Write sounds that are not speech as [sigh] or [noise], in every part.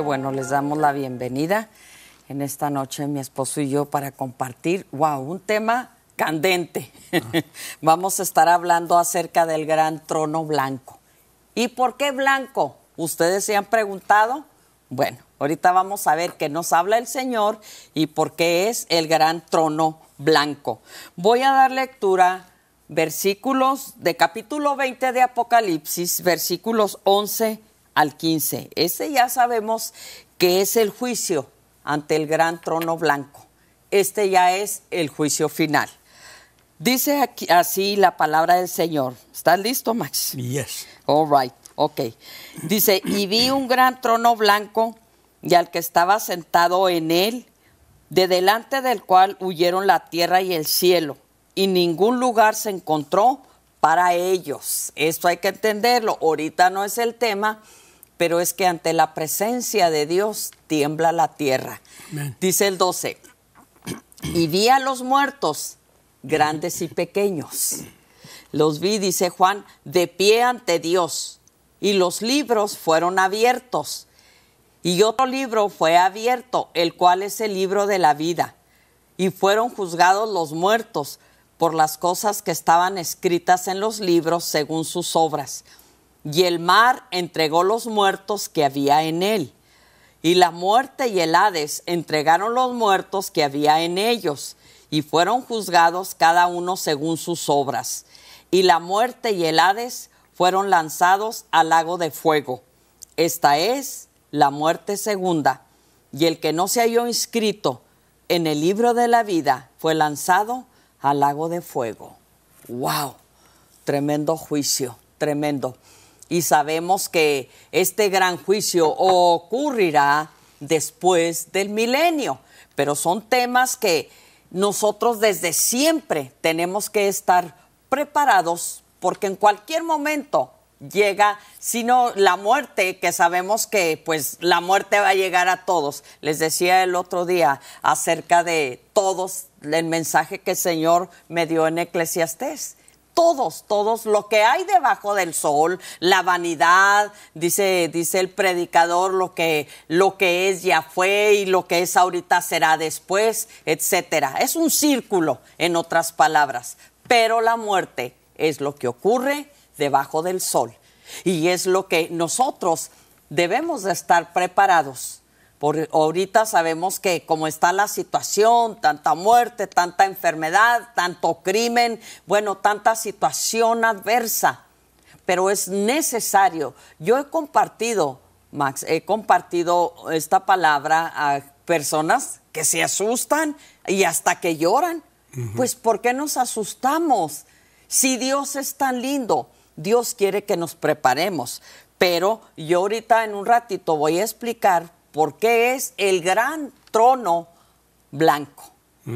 bueno, les damos la bienvenida en esta noche mi esposo y yo para compartir, wow, un tema candente. [laughs] Vamos a estar hablando acerca del gran trono blanco. ¿Y por qué blanco? ¿Ustedes se han preguntado? Bueno, ahorita vamos a ver qué nos habla el Señor y por qué es el gran trono blanco. Voy a dar lectura versículos de capítulo 20 de Apocalipsis, versículos 11 al 15. Este ya sabemos que es el juicio ante el gran trono blanco. Este ya es el juicio final. Dice aquí, así la palabra del Señor. ¿Estás listo, Max? Yes. All right. Ok. Dice, y vi un gran trono blanco y al que estaba sentado en él, de delante del cual huyeron la tierra y el cielo, y ningún lugar se encontró para ellos. Esto hay que entenderlo. Ahorita no es el tema, pero es que ante la presencia de Dios tiembla la tierra. Dice el 12, y vi a los muertos, grandes y pequeños. Los vi, dice Juan, de pie ante Dios, y los libros fueron abiertos. Y otro libro fue abierto, el cual es el libro de la vida. Y fueron juzgados los muertos por las cosas que estaban escritas en los libros según sus obras y el mar entregó los muertos que había en él. Y la muerte y el Hades entregaron los muertos que había en ellos, y fueron juzgados cada uno según sus obras. Y la muerte y el Hades fueron lanzados al lago de fuego. Esta es la muerte segunda. Y el que no se halló inscrito en el libro de la vida fue lanzado al lago de fuego. ¡Wow! Tremendo juicio, tremendo y sabemos que este gran juicio ocurrirá después del milenio, pero son temas que nosotros desde siempre tenemos que estar preparados porque en cualquier momento llega, sino la muerte, que sabemos que pues la muerte va a llegar a todos. Les decía el otro día acerca de todos el mensaje que el Señor me dio en Eclesiastés todos, todos, lo que hay debajo del sol, la vanidad, dice, dice el predicador, lo que, lo que es ya fue y lo que es ahorita será después, etcétera. Es un círculo, en otras palabras. Pero la muerte es lo que ocurre debajo del sol. Y es lo que nosotros debemos de estar preparados por ahorita sabemos que como está la situación, tanta muerte, tanta enfermedad, tanto crimen, bueno, tanta situación adversa, pero es necesario. Yo he compartido, Max, he compartido esta palabra a personas que se asustan y hasta que lloran. Pues ¿por qué nos asustamos? Si Dios es tan lindo, Dios quiere que nos preparemos. Pero yo ahorita en un ratito voy a explicar porque es el gran trono blanco.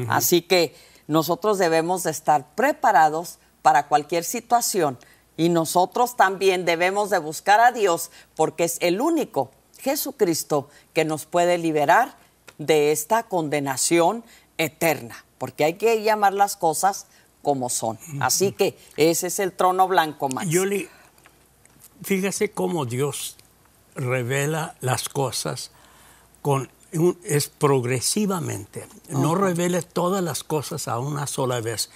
Así que nosotros debemos de estar preparados para cualquier situación y nosotros también debemos de buscar a Dios porque es el único Jesucristo que nos puede liberar de esta condenación eterna, porque hay que llamar las cosas como son. Así que ese es el trono blanco más. Yoli, fíjese cómo Dios revela las cosas es progresivamente. No revele todas las cosas a una sola vez.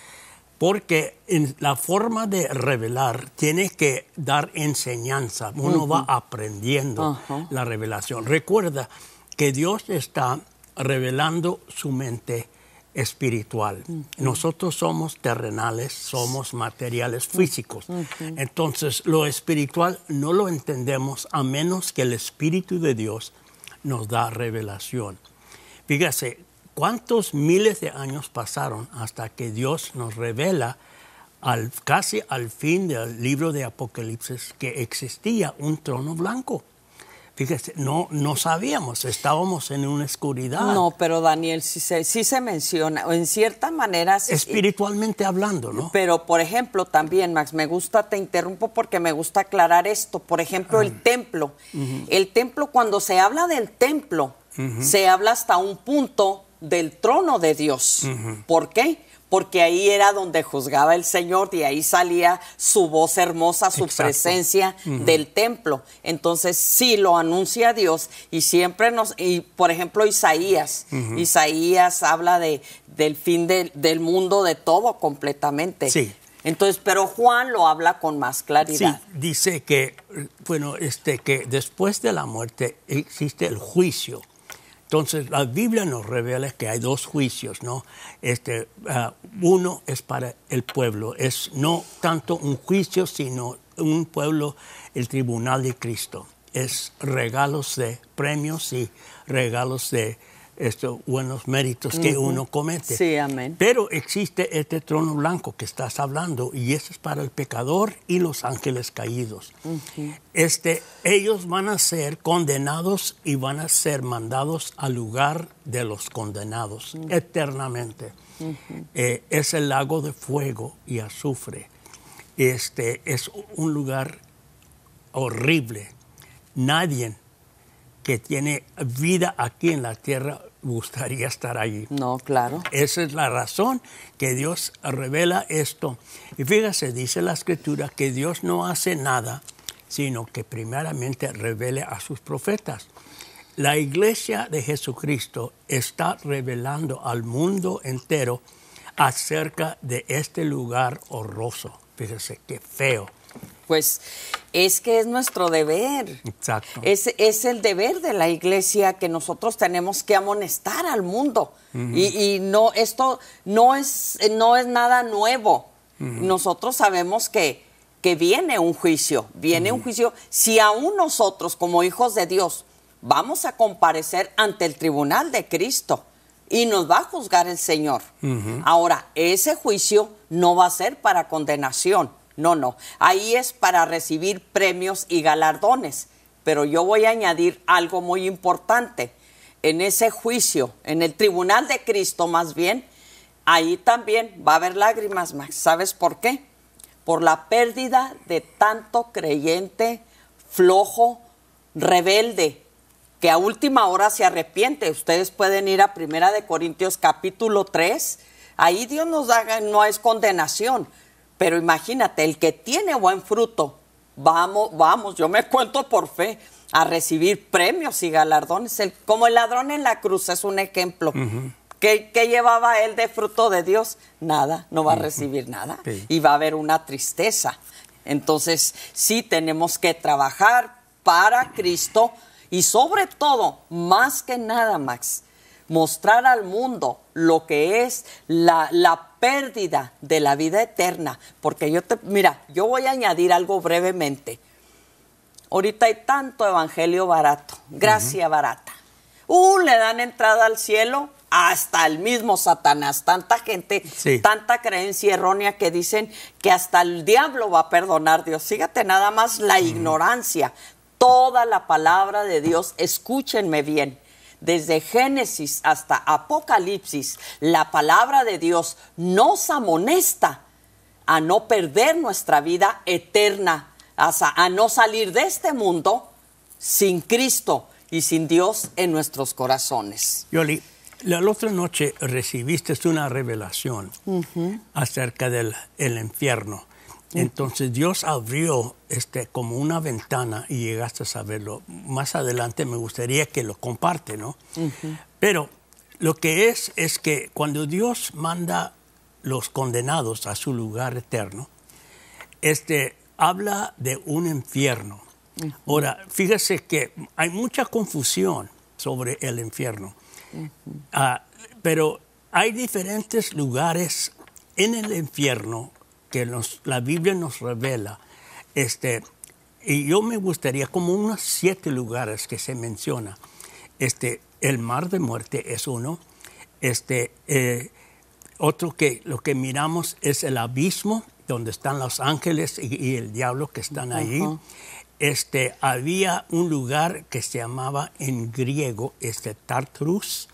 Porque en la forma de revelar tiene que dar enseñanza. Uno va aprendiendo la revelación. Recuerda que Dios está revelando su mente espiritual. Nosotros somos terrenales, somos materiales físicos. Entonces, lo espiritual no lo entendemos a menos que el Espíritu de Dios nos da revelación. Fíjese, ¿cuántos miles de años pasaron hasta que Dios nos revela al, casi al fin del libro de Apocalipsis que existía un trono blanco? Fíjese, no, no sabíamos, estábamos en una oscuridad. No, pero Daniel, sí se, sí se menciona, en cierta manera... Espiritualmente hablando, ¿no? Pero, por ejemplo, también, Max, me gusta, te interrumpo porque me gusta aclarar esto. Por ejemplo, el ah. templo. El templo, cuando se habla del templo, se habla hasta un punto del trono de Dios. ¿Por qué? porque ahí era donde juzgaba el Señor y ahí salía su voz hermosa, su presencia del templo. Entonces sí lo anuncia Dios y siempre nos, y por ejemplo Isaías, Isaías habla de, del fin del mundo, de todo completamente. Sí. Entonces, pero Juan lo habla con más claridad. dice que, bueno, este, que después de la muerte existe el juicio. Entonces, la Biblia nos revela que hay dos juicios, ¿no? Este, ah, uno es para el pueblo, es no tanto un juicio, sino un pueblo, el tribunal de Cristo. Es regalos de premios y regalos de estos buenos méritos que uno comete. Sí, amén. Pero existe este trono blanco que estás hablando y eso es para el pecador y los ángeles caídos. este, ellos van a ser condenados y van a ser mandados al lugar de los condenados eternamente. Eh, es el lago de fuego y azufre. Este, es un lugar horrible. Nadie que tiene vida aquí en la tierra gustaría estar allí. No, claro. Esa es la razón que Dios revela esto. Y fíjese, dice la escritura que Dios no hace nada, sino que primeramente revele a sus profetas. La iglesia de Jesucristo está revelando al mundo entero acerca de este lugar horroroso. Fíjese qué feo pues es que es nuestro deber. Exacto. Es, el deber de la iglesia que nosotros tenemos que amonestar al mundo. y, no, esto no es, no es nada nuevo. Nosotros sabemos que, que, viene un juicio, viene un juicio. Si aún nosotros, como hijos de Dios, vamos a comparecer ante el tribunal de Cristo y nos va a juzgar el Señor. Ahora, ese juicio no va a ser para condenación no, no. Ahí es para recibir premios y galardones. Pero yo voy a añadir algo muy importante. En ese juicio, en el tribunal de Cristo más bien, ahí también va a haber lágrimas, Max. ¿Sabes por qué? Por la pérdida de tanto creyente flojo, rebelde, que a última hora se arrepiente. Ustedes pueden ir a Primera de Corintios capítulo 3. Ahí Dios nos da, no es condenación, pero imagínate, el que tiene buen fruto, vamos, vamos, yo me cuento por fe a recibir premios y galardones. El, como el ladrón en la cruz es un ejemplo. que ¿Qué, llevaba él de fruto de Dios? Nada, no va a recibir nada y va a haber una tristeza. Entonces, sí tenemos que trabajar para Cristo y sobre todo, más que nada, Max, mostrar al mundo lo que es la, la pérdida de la vida eterna. Porque yo te, mira, yo voy a añadir algo brevemente. Ahorita hay tanto evangelio barato, gracia barata. Uh, le dan entrada al cielo hasta el mismo Satanás. Tanta gente, tanta creencia errónea que dicen que hasta el diablo va a perdonar Dios. Fíjate nada más la ignorancia. Toda la palabra de Dios, escúchenme bien, desde Génesis hasta Apocalipsis, la palabra de Dios nos amonesta a no perder nuestra vida eterna, a no salir de este mundo sin Cristo y sin Dios en nuestros corazones. Yoli, la, otra noche recibiste una revelación acerca del infierno. Entonces Dios abrió este, como una ventana y llegaste a saberlo. Más adelante me gustaría que lo comparte, ¿no? Pero lo que es es que cuando Dios manda los condenados a su lugar eterno, este, habla de un infierno. Ahora, fíjese que hay mucha confusión sobre el infierno, ah, pero hay diferentes lugares en el infierno que la Biblia nos revela. Este, y yo me gustaría, como unos siete lugares que se menciona, este, el mar de muerte es uno, este, eh, otro que lo que miramos es el abismo, donde están los ángeles y, el diablo que están allí. Este, había un lugar que se llamaba en griego este, Tartarus,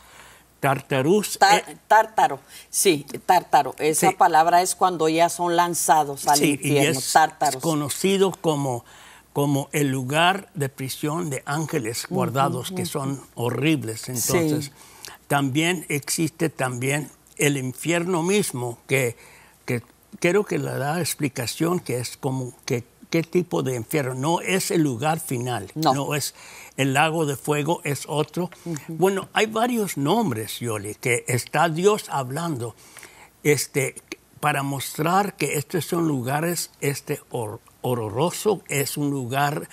Tartarus. Eh, tártaro, sí, tártaro. Esa palabra es cuando ya son lanzados al infierno, y es tártaros. como, el lugar de prisión de ángeles guardados, que son horribles. Entonces, también existe también el infierno mismo, que, que creo que le da explicación que es como que qué tipo de infierno. No es el lugar final. no es el lago de fuego es otro. Bueno, hay varios nombres, Yoli, que está Dios hablando este, para mostrar que estos son lugares este, horroroso, es un lugar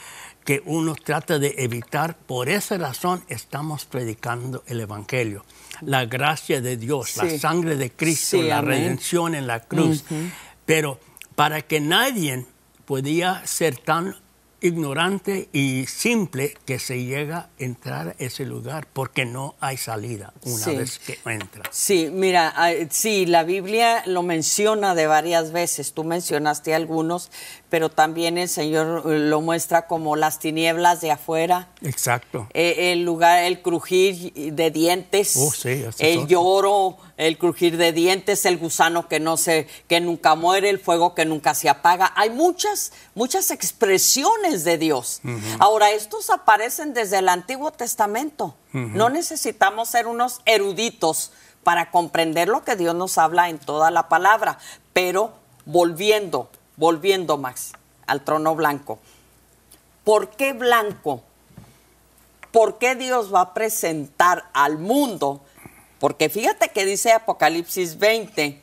que uno trata de evitar. Por esa razón estamos predicando el Evangelio. La gracia de Dios, la sangre de Cristo, la redención en la cruz. Pero para que nadie podía ser tan ignorante y simple que se llega a entrar a ese lugar porque no hay salida una vez que entra. Sí, mira, sí, la Biblia lo menciona de varias veces, tú mencionaste algunos, pero también el Señor eh, lo muestra como las tinieblas de afuera. Exacto. Eh, el lugar, el crujir de dientes, oh, sí, el lloro el crujir de dientes, el gusano que no se, que nunca muere, el fuego que nunca se apaga. Hay muchas, muchas expresiones de Dios. Ahora, estos aparecen desde el Antiguo Testamento. No necesitamos ser unos eruditos para comprender lo que Dios nos habla en toda la palabra. Pero volviendo, volviendo, Max, al trono blanco. ¿Por qué blanco? ¿Por qué Dios va a presentar al mundo porque fíjate que dice Apocalipsis 20,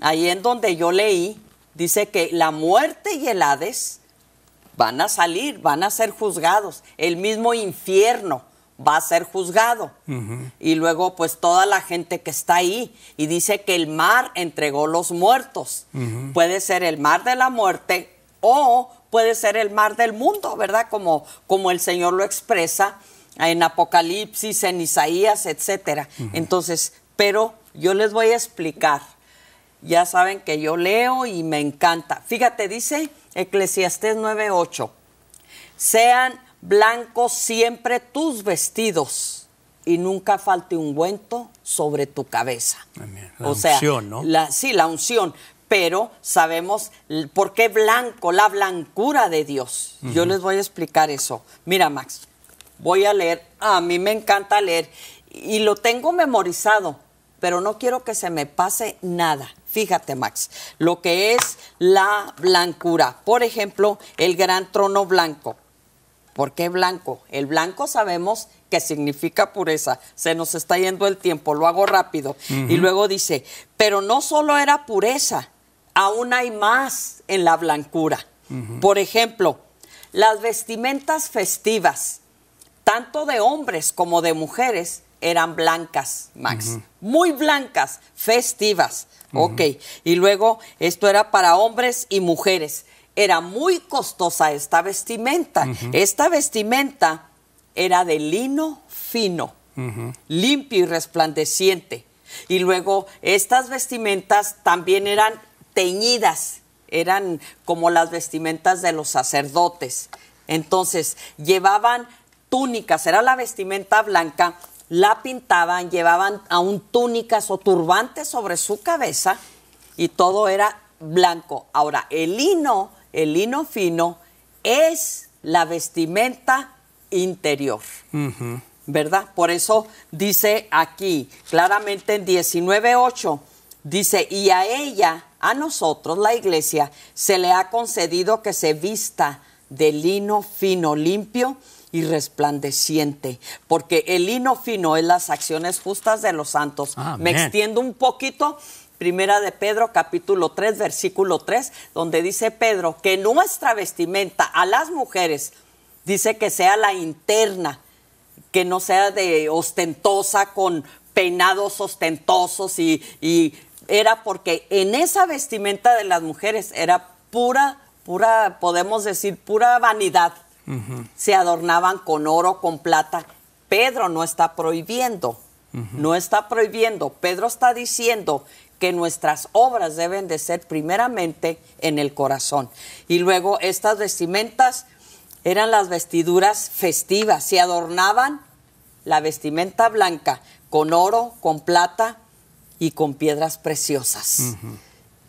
ahí en donde yo leí, dice que la muerte y el Hades van a salir, van a ser juzgados. El mismo infierno va a ser juzgado. Y luego, pues, toda la gente que está ahí. Y dice que el mar entregó los muertos. Puede ser el mar de la muerte o puede ser el mar del mundo, ¿verdad? Como, como el Señor lo expresa en Apocalipsis, en Isaías, etcétera. Entonces, pero yo les voy a explicar. Ya saben que yo leo y me encanta. Fíjate, dice Eclesiastés 9:8. Sean blancos siempre tus vestidos y nunca falte ungüento sobre tu cabeza. o sea, unción, ¿no? La, sí, la unción. Pero sabemos por qué blanco, la blancura de Dios. Yo les voy a explicar eso. Mira, Max voy a leer. Ah, a mí me encanta leer y lo tengo memorizado, pero no quiero que se me pase nada. Fíjate, Max, lo que es la blancura. Por ejemplo, el gran trono blanco. ¿Por qué blanco? El blanco sabemos que significa pureza. Se nos está yendo el tiempo, lo hago rápido. Y luego dice, pero no solo era pureza, aún hay más en la blancura. Por ejemplo, las vestimentas festivas tanto de hombres como de mujeres, eran blancas, Max. Muy blancas, festivas. Ok. Y luego, esto era para hombres y mujeres. Era muy costosa esta vestimenta. Esta vestimenta era de lino fino, limpio y resplandeciente. Y luego, estas vestimentas también eran teñidas, eran como las vestimentas de los sacerdotes. Entonces, llevaban túnicas, era la vestimenta blanca, la pintaban, llevaban aún túnicas o turbantes sobre su cabeza y todo era blanco. Ahora, el lino, el lino fino, es la vestimenta interior. ¿Verdad? Por eso dice aquí, claramente en 19.8, dice, y a ella, a nosotros, la iglesia, se le ha concedido que se vista de lino fino, limpio, y resplandeciente, porque el hino fino es las acciones justas de los santos. Me extiendo un poquito. Primera de Pedro, capítulo 3, versículo 3, donde dice Pedro que nuestra vestimenta a las mujeres dice que sea la interna, que no sea de ostentosa con peinados ostentosos y era porque en esa vestimenta de las mujeres era pura, pura, podemos decir, pura vanidad se adornaban con oro, con plata. Pedro no está prohibiendo, no está prohibiendo. Pedro está diciendo que nuestras obras deben de ser primeramente en el corazón. Y luego estas vestimentas eran las vestiduras festivas, se adornaban la vestimenta blanca con oro, con plata y con piedras preciosas.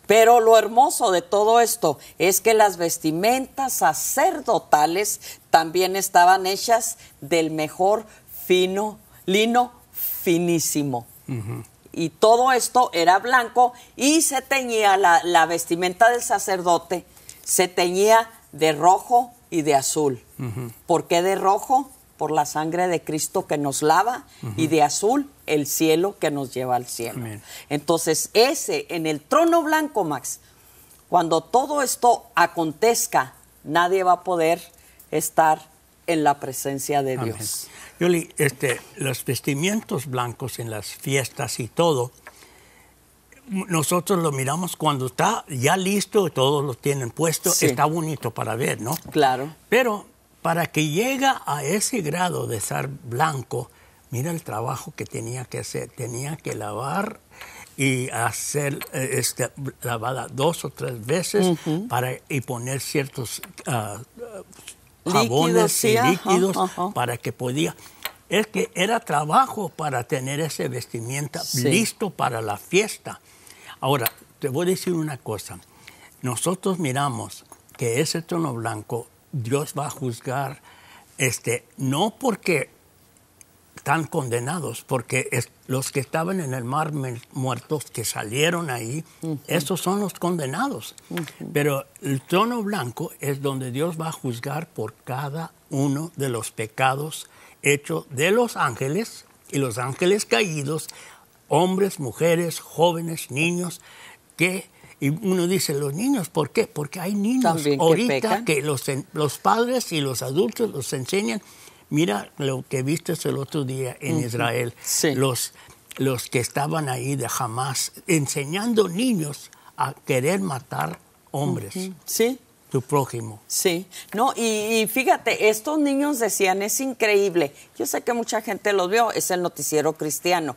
Pero lo hermoso de todo esto es que las vestimentas sacerdotales también estaban hechas del mejor fino, lino finísimo. Y todo esto era blanco y se teñía la, vestimenta del sacerdote, se teñía de rojo y de azul. ¿Por qué de rojo? por la sangre de Cristo que nos lava y de azul el cielo que nos lleva al cielo. Entonces, ese en el trono blanco, Max, cuando todo esto acontezca, nadie va a poder estar en la presencia de Dios. Yoli, este, los vestimientos blancos en las fiestas y todo, nosotros lo miramos cuando está ya listo, todos lo tienen puesto, está bonito para ver, ¿no? Claro. Pero para que llega a ese grado de estar blanco, mira el trabajo que tenía que hacer, tenía que lavar y hacer eh, este, lavada dos o tres veces para, y poner ciertos ah, ah, jabones líquidos, y líquidos para que podía. Es que era trabajo para tener ese vestimenta listo para la fiesta. Ahora, te voy a decir una cosa. Nosotros miramos que ese tono blanco Dios va a juzgar, este, no porque están condenados, porque los que estaban en el mar muertos, que salieron ahí, esos son los condenados. Pero el trono blanco es donde Dios va a juzgar por cada uno de los pecados hechos de los ángeles y los ángeles caídos, hombres, mujeres, jóvenes, niños, que y uno dice, los niños, ¿por qué? Porque hay niños ahorita que, los, los padres y los adultos los enseñan. Mira lo que viste el otro día en Israel. Los, los que estaban ahí de jamás enseñando niños a querer matar hombres. Sí. Tu prójimo. Sí. No, y, fíjate, estos niños decían, es increíble. Yo sé que mucha gente los vio, es el noticiero cristiano.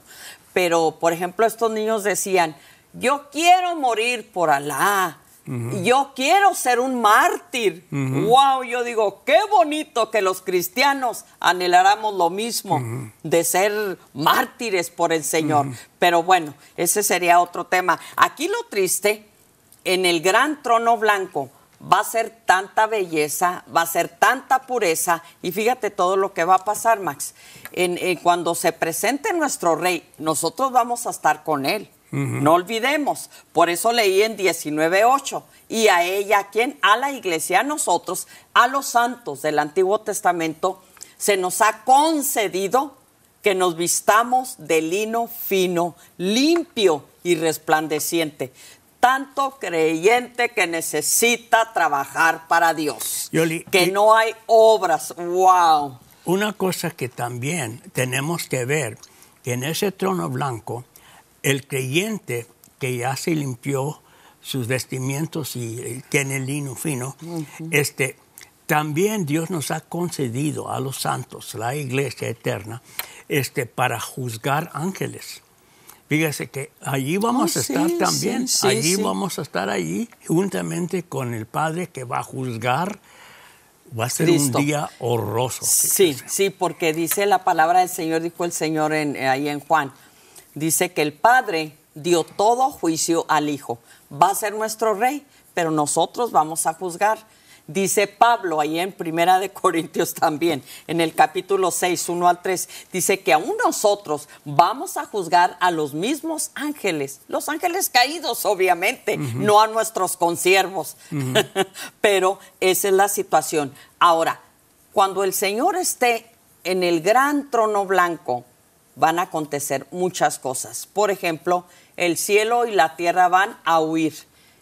Pero, por ejemplo, estos niños decían, yo quiero morir por Alá. Yo quiero ser un mártir. Wow, yo digo, qué bonito que los cristianos anheláramos lo mismo de ser mártires por el Señor. Pero bueno, ese sería otro tema. Aquí lo triste, en el gran trono blanco va a ser tanta belleza, va a ser tanta pureza y fíjate todo lo que va a pasar, Max. en, eh, cuando se presente nuestro rey, nosotros vamos a estar con él. No olvidemos, por eso leí en 19.8, y a ella, ¿a quien A la iglesia, a nosotros, a los santos del Antiguo Testamento, se nos ha concedido que nos vistamos de lino fino, limpio y resplandeciente tanto creyente que necesita trabajar para Dios. que no hay obras. ¡Wow! Una cosa que también tenemos que ver, que en ese trono blanco el creyente que ya se limpió sus vestimientos y eh, tiene lino fino, este, también Dios nos ha concedido a los santos, la iglesia eterna, este, para juzgar ángeles. Fíjese que allí vamos oh, a estar también, allí vamos a estar allí juntamente con el Padre que va a juzgar. Va a ser un día horroroso. Sí, sí, porque dice la palabra del Señor, dijo el Señor ahí en Juan, dice que el Padre dio todo juicio al Hijo. Va a ser nuestro rey, pero nosotros vamos a juzgar. Dice Pablo ahí en Primera de Corintios también, en el capítulo 6, 1 al 3, dice que aún nosotros vamos a juzgar a los mismos ángeles, los ángeles caídos obviamente, no a nuestros conciervos. [laughs] pero esa es la situación. Ahora, cuando el Señor esté en el gran trono blanco, van a acontecer muchas cosas. Por ejemplo, el cielo y la tierra van a huir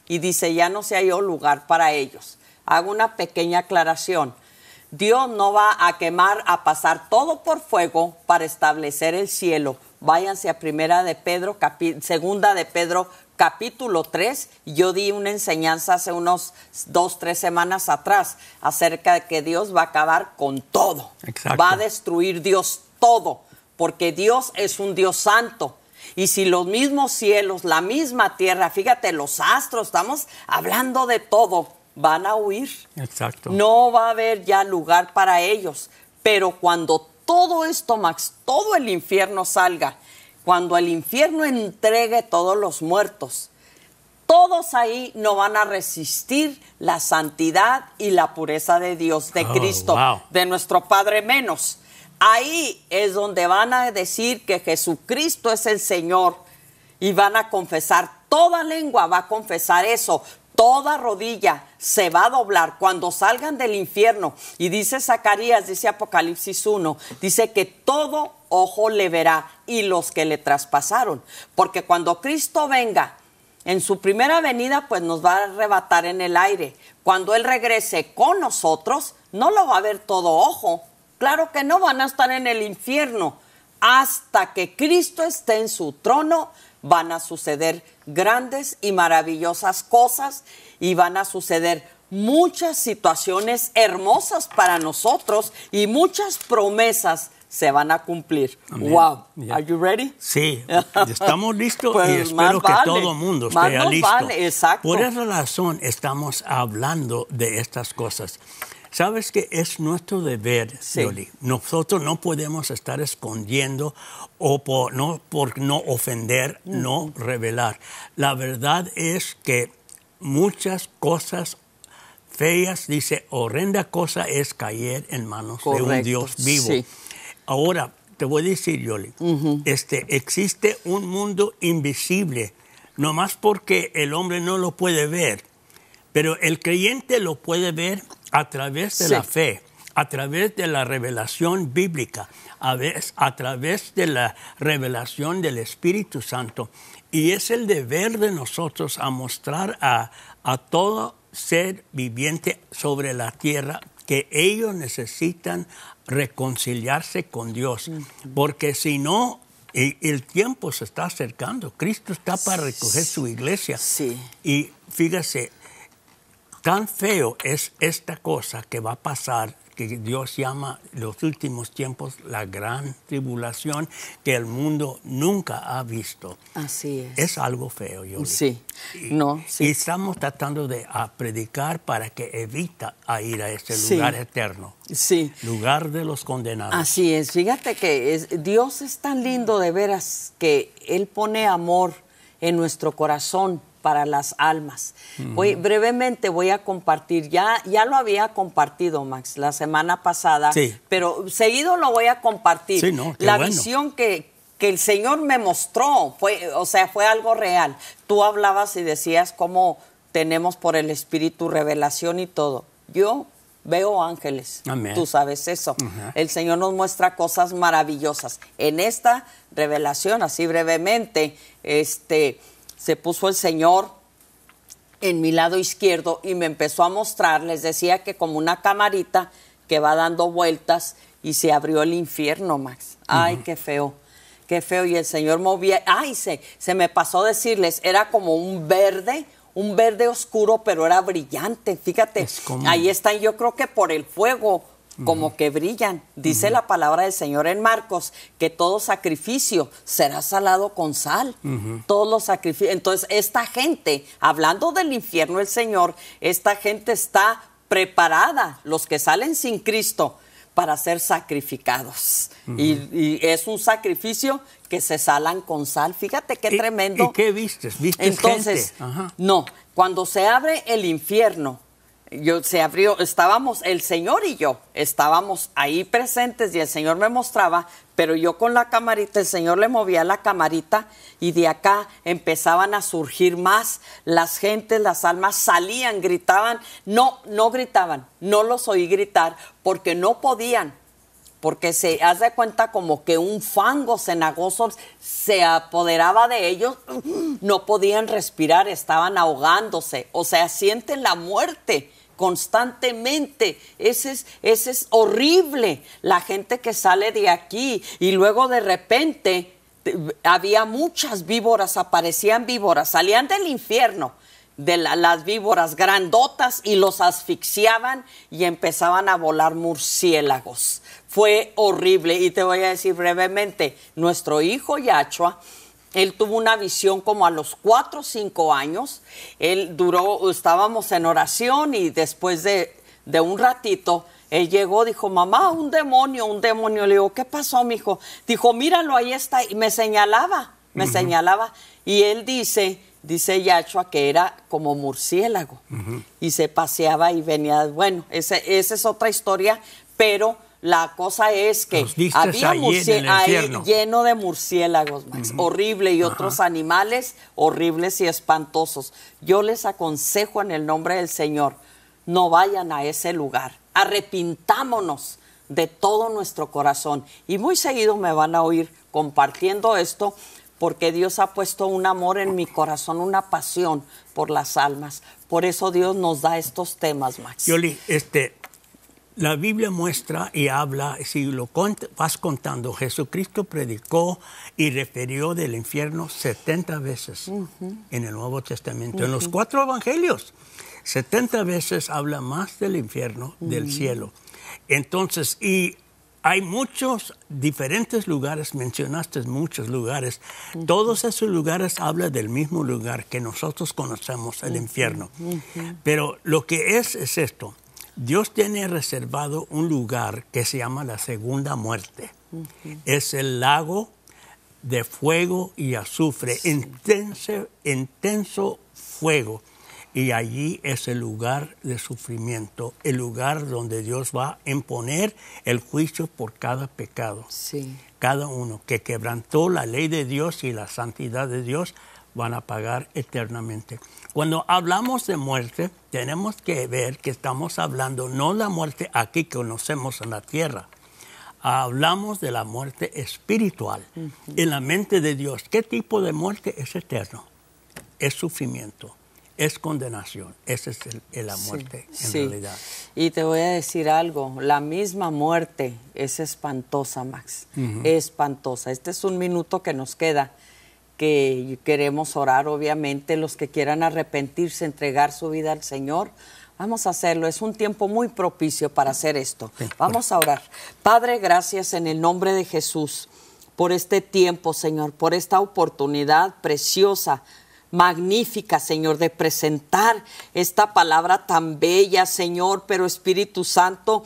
y dice, ya no se halló lugar para ellos. Hago una pequeña aclaración. Dios no va a quemar, a pasar todo por fuego para establecer el cielo. Váyanse a primera de Pedro, segunda de Pedro, capítulo 3. Yo di una enseñanza hace unos dos, tres semanas atrás acerca de que Dios va a acabar con todo. Va a destruir Dios todo porque Dios es un Dios santo. Y si los mismos cielos, la misma tierra, fíjate, los astros, estamos hablando de todo, van a huir. Exacto. No va a haber ya lugar para ellos. Pero cuando todo esto, Max, todo el infierno salga, cuando el infierno entregue todos los muertos, todos ahí no van a resistir la santidad y la pureza de Dios, de oh, Cristo, de nuestro Padre menos. Ahí es donde van a decir que Jesucristo es el Señor y van a confesar, toda lengua va a confesar eso, toda rodilla se va a doblar cuando salgan del infierno. Y dice Zacarías, dice Apocalipsis 1, dice que todo ojo le verá y los que le traspasaron, porque cuando Cristo venga, en su primera venida, pues nos va a arrebatar en el aire. Cuando Él regrese con nosotros, no lo va a ver todo ojo, Claro que no, van a estar en el infierno. Hasta que Cristo esté en su trono, van a suceder grandes y maravillosas cosas y van a suceder muchas situaciones hermosas para nosotros y muchas promesas se van a cumplir. Wow. Are you ready? Sí. Estamos listos y [laughs] pues espero que todo mundo esté listo. Por esa razón estamos hablando de estas cosas. Sabes que es nuestro deber, Nosotros no podemos estar escondiendo o por no, por no ofender, no revelar. La verdad es que muchas cosas feas, dice, horrenda cosa es caer en manos de un Dios vivo. Ahora, te voy a decir, Yoli, este, existe un mundo invisible, no más porque el hombre no lo puede ver, pero el creyente lo puede ver a través de la fe, a través de la revelación bíblica, a, través de la revelación del Espíritu Santo. Y es el deber de nosotros a mostrar a, a todo ser viviente sobre la tierra que ellos necesitan reconciliarse con Dios, porque si no, el tiempo se está acercando, Cristo está para recoger su iglesia. Y fíjese, Tan feo es esta cosa que va a pasar, que Dios llama los últimos tiempos la gran tribulación que el mundo nunca ha visto. Así es. Es algo feo, yo Sí, no. Sí. estamos tratando de predicar para que evita a ir a ese lugar eterno. Sí. Lugar de los condenados. Así es. Fíjate que Dios es tan lindo de veras que Él pone amor en nuestro corazón para las almas. voy, brevemente voy a compartir, ya, ya lo había compartido Max la semana pasada, pero seguido lo voy a compartir. Sí, no, la visión que, el Señor me mostró, fue, o sea, fue algo real. Tú hablabas y decías cómo tenemos por el Espíritu revelación y todo. Yo veo ángeles. Tú sabes eso. El Señor nos muestra cosas maravillosas. En esta revelación, así brevemente, este se puso el Señor en mi lado izquierdo y me empezó a mostrar, les decía que como una camarita que va dando vueltas y se abrió el infierno, Max. Ay, qué feo, qué feo. Y el Señor movía, ay, se, se me pasó a decirles, era como un verde, un verde oscuro, pero era brillante. Fíjate, ahí están, yo creo que por el fuego como que brillan. Dice la palabra del Señor en Marcos que todo sacrificio será salado con sal. Todos los sacrificios. Entonces, esta gente, hablando del infierno el Señor, esta gente está preparada, los que salen sin Cristo, para ser sacrificados. y, es un sacrificio que se salan con sal. Fíjate qué tremendo. ¿Y qué vistes? ¿Viste Entonces, no, cuando se abre el infierno, yo se abrió, estábamos el señor y yo, estábamos ahí presentes y el señor me mostraba, pero yo con la camarita, el señor le movía la camarita y de acá empezaban a surgir más las gentes, las almas salían, gritaban, no, no gritaban, no los oí gritar porque no podían, porque se hace cuenta como que un fango cenagoso se apoderaba de ellos, no podían respirar, estaban ahogándose, o sea, sienten la muerte constantemente. Ese es, ese es horrible, la gente que sale de aquí y luego de repente había muchas víboras, aparecían víboras, salían del infierno de las víboras grandotas y los asfixiaban y empezaban a volar murciélagos. Fue horrible y te voy a decir brevemente, nuestro hijo Yachua él tuvo una visión como a los cuatro o cinco años. Él duró, estábamos en oración y después de, un ratito, él llegó, dijo, mamá, un demonio, un demonio. Le digo, ¿qué pasó, mijo? Dijo, míralo, ahí está. Y me señalaba, me señalaba. Y él dice, dice Yachua, que era como murciélago. Y se paseaba y venía. Bueno, esa es otra historia, pero la cosa es que había lleno de murciélagos, Max, horrible y otros animales horribles y espantosos. Yo les aconsejo en el nombre del Señor, no vayan a ese lugar. Arrepintámonos de todo nuestro corazón. Y muy seguido me van a oír compartiendo esto porque Dios ha puesto un amor en mi corazón, una pasión por las almas. Por eso Dios nos da estos temas, Max. Yoli, este, la Biblia muestra y habla, si lo vas contando, Jesucristo predicó y refirió del infierno 70 veces en el Nuevo Testamento, en los cuatro evangelios. 70 veces habla más del infierno, del cielo. Entonces, y hay muchos diferentes lugares, mencionaste muchos lugares. Todos esos lugares hablan del mismo lugar que nosotros conocemos, el infierno. Pero lo que es es esto. Dios tiene reservado un lugar que se llama la segunda muerte. Es el lago de fuego y azufre, intenso, fuego. Y allí es el lugar de sufrimiento, el lugar donde Dios va a imponer el juicio por cada pecado. Cada uno que quebrantó la ley de Dios y la santidad de Dios van a pagar eternamente. Cuando hablamos de muerte, tenemos que ver que estamos hablando no la muerte aquí que conocemos en la tierra. Hablamos de la muerte espiritual. En la mente de Dios, ¿qué tipo de muerte es eterno? Es sufrimiento, es condenación. Esa es la muerte en realidad. Y te voy a decir algo, la misma muerte es espantosa, Max. Espantosa. Este es un minuto que nos queda que queremos orar, obviamente, los que quieran arrepentirse, entregar su vida al Señor. Vamos a hacerlo, es un tiempo muy propicio para hacer esto. Vamos a orar. Padre, gracias en el nombre de Jesús por este tiempo, Señor, por esta oportunidad preciosa magnífica, Señor, de presentar esta palabra tan bella, Señor, pero Espíritu Santo,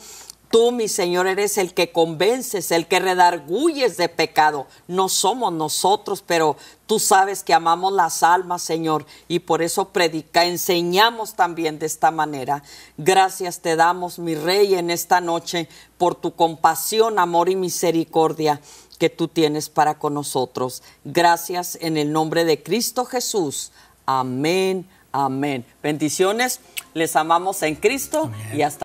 Tú, mi Señor, eres el que convences, el que redarguyes de pecado. No somos nosotros, pero tú sabes que amamos las almas, Señor, y por eso predica, enseñamos también de esta manera. Gracias te damos, mi Rey, en esta noche por tu compasión, amor y misericordia que tú tienes para con nosotros. Gracias en el nombre de Cristo Jesús. Amén, amén. Bendiciones, les amamos en Cristo y hasta